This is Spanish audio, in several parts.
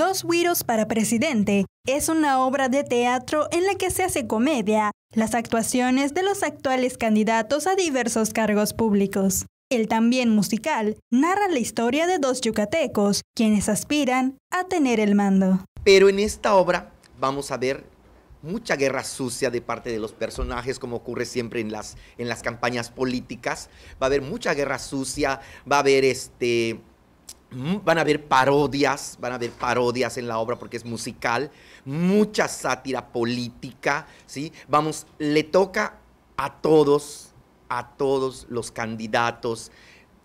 Dos Wiros para Presidente es una obra de teatro en la que se hace comedia las actuaciones de los actuales candidatos a diversos cargos públicos. El también musical narra la historia de dos yucatecos quienes aspiran a tener el mando. Pero en esta obra vamos a ver mucha guerra sucia de parte de los personajes, como ocurre siempre en las, en las campañas políticas. Va a haber mucha guerra sucia, va a haber este Mm, van a haber parodias, van a haber parodias en la obra porque es musical, mucha sátira política, ¿sí? Vamos, le toca a todos, a todos los candidatos,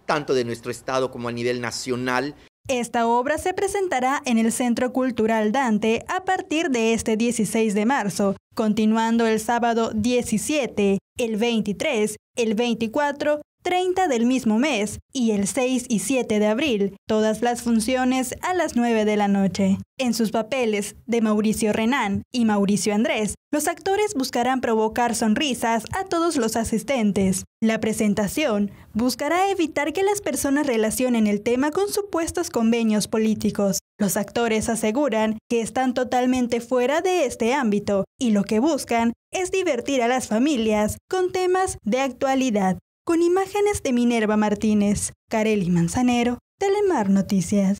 tanto de nuestro estado como a nivel nacional. Esta obra se presentará en el Centro Cultural Dante a partir de este 16 de marzo, continuando el sábado 17, el 23, el 24 30 del mismo mes y el 6 y 7 de abril, todas las funciones a las 9 de la noche. En sus papeles de Mauricio Renán y Mauricio Andrés, los actores buscarán provocar sonrisas a todos los asistentes. La presentación buscará evitar que las personas relacionen el tema con supuestos convenios políticos. Los actores aseguran que están totalmente fuera de este ámbito y lo que buscan es divertir a las familias con temas de actualidad con imágenes de Minerva Martínez, Carely Manzanero, Telemar Noticias.